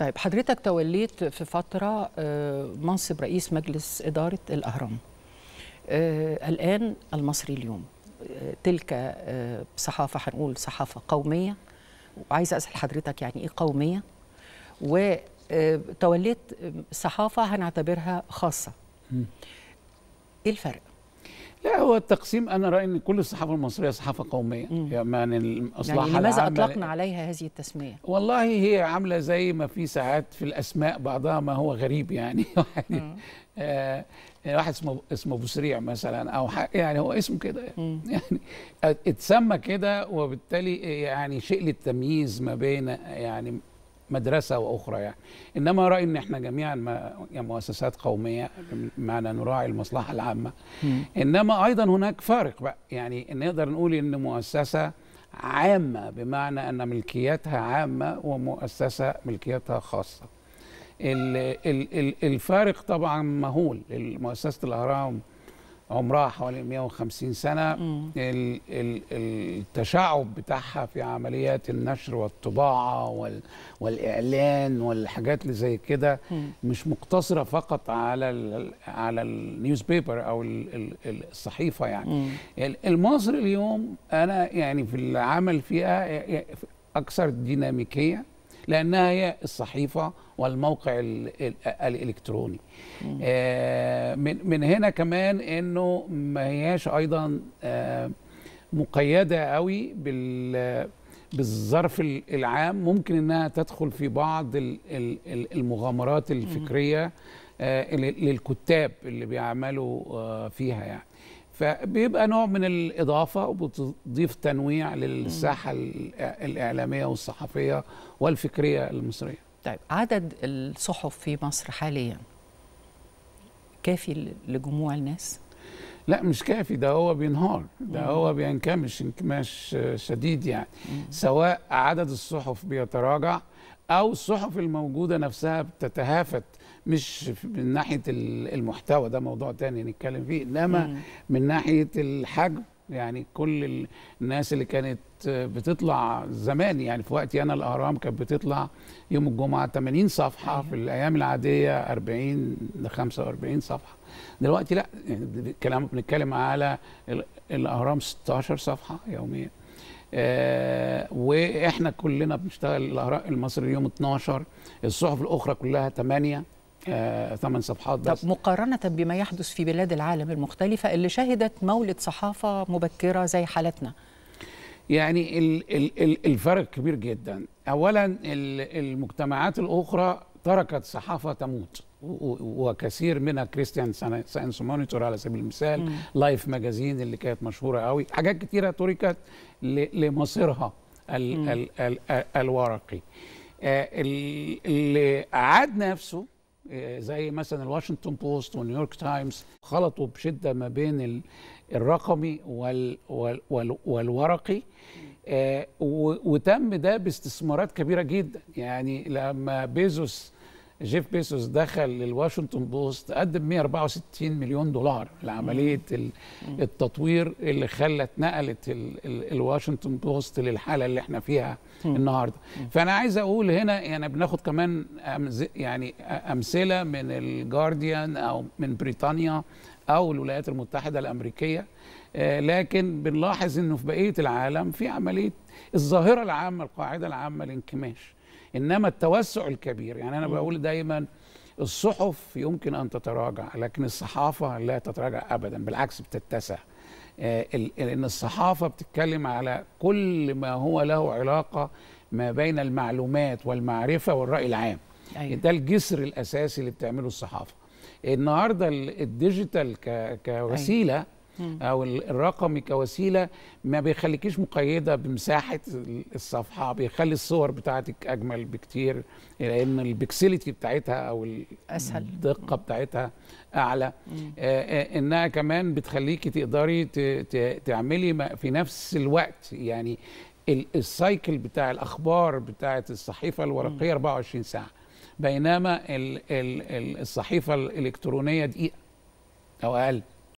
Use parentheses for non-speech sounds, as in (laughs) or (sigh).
طيب حضرتك توليت في فترة آه، منصب رئيس مجلس إدارة الأهرام آه، الآن المصري اليوم آه، تلك صحافة هنقول صحافة قومية وعايزة أسأل حضرتك يعني إيه قومية وتوليت صحافة هنعتبرها خاصة إيه الفرق؟ لا هو التقسيم انا رايي ان كل الصحافه المصريه صحافه قوميه يعني الاصلاح يعني لماذا اطلقنا عليها هذه التسميه والله هي عامله زي ما في ساعات في الاسماء بعضها ما هو غريب يعني يعني (laughs) واحد اسمه اسمه بسريع مثلا او يعني هو اسمه كده (laughs) يعني اتسمى كده وبالتالي يعني شيء للتمييز ما بين يعني مدرسه واخرى يعني انما رايي ان احنا جميعا ما يعني مؤسسات قوميه بمعنى نراعي المصلحه العامه انما ايضا هناك فارق بقى يعني نقدر نقول ان مؤسسه عامه بمعنى ان ملكيتها عامه ومؤسسه ملكيتها خاصه الفارق طبعا مهول مؤسسه الاهرام عمرها حوالي 150 سنه ال ال التشعب بتاعها في عمليات النشر والطباعه وال والاعلان والحاجات اللي زي كده مش مقتصره فقط على ال على النيوز بيبر او الصحيفه يعني المصري اليوم انا يعني في العمل فيها اكثر ديناميكيه لانها هي الصحيفه والموقع الالكتروني آه، من من هنا كمان انه ما هياش ايضا آه، مقيده قوي بال بالظرف العام ممكن انها تدخل في بعض المغامرات الفكريه آه، للكتاب اللي بيعملوا فيها يعني فبيبقى نوع من الإضافة وبتضيف تنويع للساحة الإعلامية والصحفية والفكرية المصرية طيب عدد الصحف في مصر حاليا كافي لجموع الناس؟ لا مش كافي ده هو بينهار ده هو بينكمش انكماش شديد يعني سواء عدد الصحف بيتراجع او الصحف الموجوده نفسها بتتهافت مش من ناحيه المحتوى ده موضوع تاني نتكلم فيه انما من ناحيه الحجم يعني كل الناس اللي كانت بتطلع زمان يعني في وقتي انا الاهرام كانت بتطلع يوم الجمعه 80 صفحه أيوة. في الايام العاديه 40 ل 45 صفحه دلوقتي لا يعني كلام بنتكلم على الاهرام 16 صفحه يوميا آه، واحنا كلنا بنشتغل الاراء المصري اليوم 12 الصحف الاخرى كلها 8 آه، ثمان صفحات بس طب مقارنة بما يحدث في بلاد العالم المختلفة اللي شهدت مولد صحافة مبكرة زي حالتنا يعني الفرق كبير جدا أولا المجتمعات الأخرى تركت صحافة تموت وكثير منها كريستيان ساينس مونيتور على سبيل المثال لايف ماجازين اللي كانت مشهوره قوي حاجات كتيره تركت لمصيرها ال ال ال ال الورقي آه، اللي عاد نفسه آه، زي مثلا الواشنطن بوست ونيويورك تايمز خلطوا بشده ما بين الرقمي وال وال وال والورقي آه، وتم ده باستثمارات كبيره جدا يعني لما بيزوس جيف بيسوس دخل للواشنطن بوست قدم 164 مليون دولار لعمليه التطوير اللي خلت نقلت الواشنطن بوست للحاله اللي احنا فيها النهارده فانا عايز اقول هنا يعني بناخد كمان يعني امثله من الجارديان او من بريطانيا او الولايات المتحده الامريكيه آه، لكن بنلاحظ انه في بقيه العالم في عمليه الظاهره العامه القاعده العامه الانكماش انما التوسع الكبير يعني انا بقول دايما الصحف يمكن ان تتراجع لكن الصحافه لا تتراجع ابدا بالعكس بتتسع آه، لان الصحافه بتتكلم على كل ما هو له علاقه ما بين المعلومات والمعرفه والراي العام أيوة. ده الجسر الاساسي اللي بتعمله الصحافه النهارده الديجيتال كوسيله أيوة. او الرقم كوسيله ما بيخليكيش مقيده بمساحه الصفحه بيخلي الصور بتاعتك اجمل بكتير لان البكسلتي بتاعتها او اسهل الدقه بتاعتها اعلى آه،, آه انها كمان بتخليكي تقدري تعملي في نفس الوقت يعني السايكل بتاع الاخبار بتاعه الصحيفه الورقيه 24 ساعه بينما الصحيفه الالكترونيه دقيقه او اقل